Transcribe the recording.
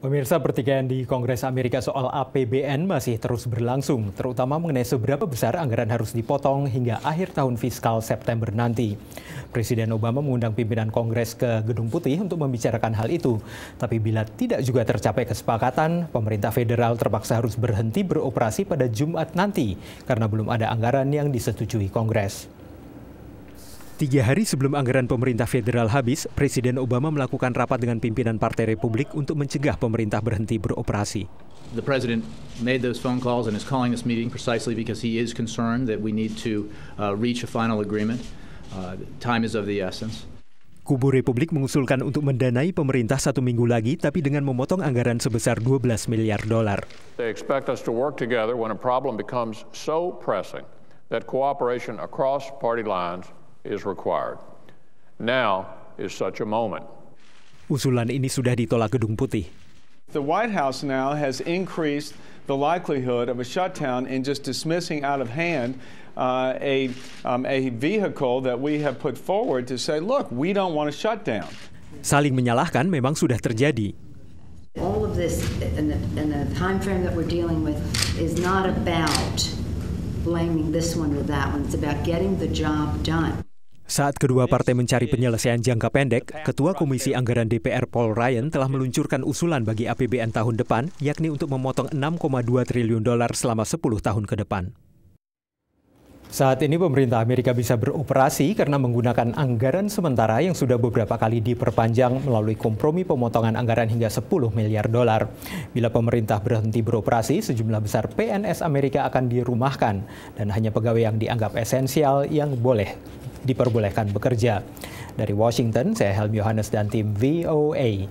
Pemirsa pertikaian di Kongres Amerika soal APBN masih terus berlangsung, terutama mengenai seberapa besar anggaran harus dipotong hingga akhir tahun fiskal September nanti. Presiden Obama mengundang pimpinan Kongres ke Gedung Putih untuk membicarakan hal itu. Tapi bila tidak juga tercapai kesepakatan, pemerintah federal terpaksa harus berhenti beroperasi pada Jumat nanti karena belum ada anggaran yang disetujui Kongres. Tiga hari sebelum anggaran pemerintah federal habis, Presiden Obama melakukan rapat dengan pimpinan Partai Republik untuk mencegah pemerintah berhenti beroperasi. The president made those phone calls and is calling this meeting precisely because he is concerned that we need to uh, reach a final agreement. Uh, time is of the essence. Kubu Republik mengusulkan untuk mendanai pemerintah satu minggu lagi, tapi dengan memotong anggaran sebesar 12 miliar dolar. They expect us to work together when a problem becomes so pressing that cooperation across party lines is required. Now is such a moment. Usulan ini sudah ditolak Gedung Putih. The White House now has increased the likelihood of a shutdown in just dismissing out of hand uh, a, um, a vehicle that we have put forward to say, look, we don't want a shutdown. Saling menyalahkan memang sudah terjadi. All of this in the, in the time frame that we're dealing with is not about blaming this one or that one. It's about getting the job done. Saat kedua partai mencari penyelesaian jangka pendek, Ketua Komisi Anggaran DPR Paul Ryan telah meluncurkan usulan bagi APBN tahun depan, yakni untuk memotong 6,2 triliun dolar selama 10 tahun ke depan. Saat ini pemerintah Amerika bisa beroperasi karena menggunakan anggaran sementara yang sudah beberapa kali diperpanjang melalui kompromi pemotongan anggaran hingga 10 miliar dolar. Bila pemerintah berhenti beroperasi, sejumlah besar PNS Amerika akan dirumahkan dan hanya pegawai yang dianggap esensial yang boleh diperbolehkan bekerja. Dari Washington, saya Helm Yohanes dan tim VOA.